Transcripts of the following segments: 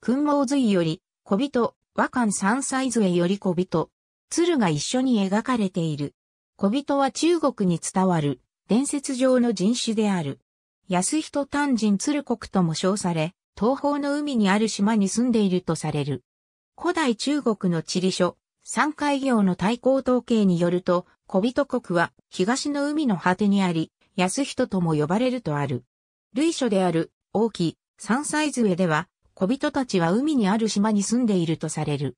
君王随より、小人、和漢三歳杖より小人、鶴が一緒に描かれている。小人は中国に伝わる伝説上の人種である。安人丹人鶴国とも称され、東方の海にある島に住んでいるとされる。古代中国の地理書、三海行の対抗統計によると、小人国は東の海の果てにあり、安人とも呼ばれるとある。類書である、大き、い、三歳杖では、小人たちは海にある島に住んでいるとされる。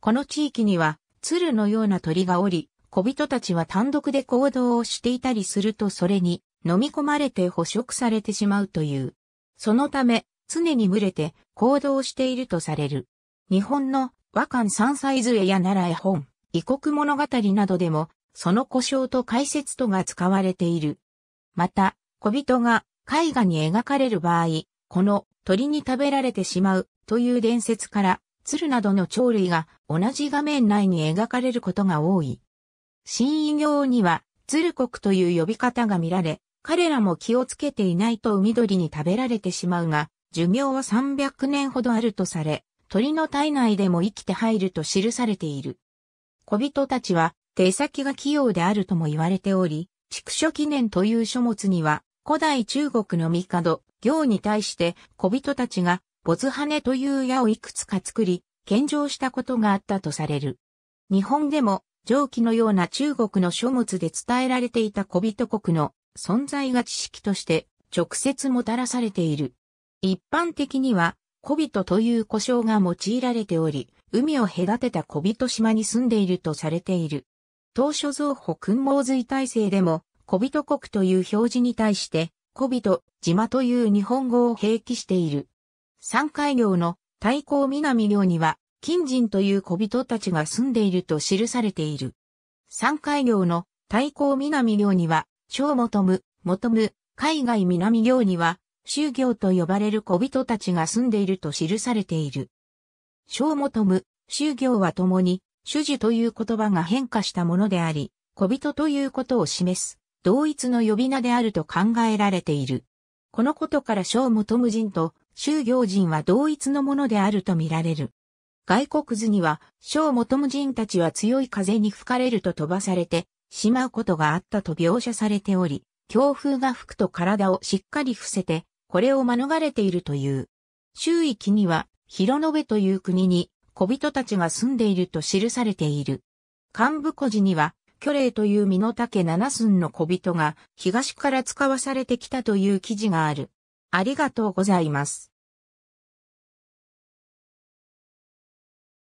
この地域には、鶴のような鳥がおり、小人たちは単独で行動をしていたりするとそれに飲み込まれて捕食されてしまうという。そのため、常に群れて行動しているとされる。日本の和漢三歳図絵や奈良絵本、異国物語などでも、その故障と解説とが使われている。また、小人が絵画に描かれる場合、この鳥に食べられてしまうという伝説から、鶴などの鳥類が同じ画面内に描かれることが多い。新異業には、鶴国という呼び方が見られ、彼らも気をつけていないと海鳥に食べられてしまうが、寿命は300年ほどあるとされ、鳥の体内でも生きて入ると記されている。小人たちは手先が器用であるとも言われており、畜書記念という書物には古代中国の帝、行に対して小人たちがボズハネという矢をいくつか作り、献上したことがあったとされる。日本でも上記のような中国の書物で伝えられていた小人国の存在が知識として直接もたらされている。一般的には小人という呼称が用いられており、海を隔てた小人島に住んでいるとされている。当初造保君毛髄体制でも小人国という表示に対して小人、島という日本語を併記している。山海行の太閤南行には、金人という小人たちが住んでいると記されている。山海行の太閤南行には、小求む、求む、海外南行には、修行と呼ばれる小人たちが住んでいると記されている。小求む、修行は共に、主事という言葉が変化したものであり、小人ということを示す同一の呼び名であると考えられている。このことから小元無人と修行人は同一のものであると見られる。外国図には小元無人たちは強い風に吹かれると飛ばされてしまうことがあったと描写されており、強風が吹くと体をしっかり伏せて、これを免れているという。周囲には広延という国に小人たちが住んでいると記されている。幹部古事には、巨霊という身の丈七寸の小人が東から使わされてきたという記事がある。ありがとうございます。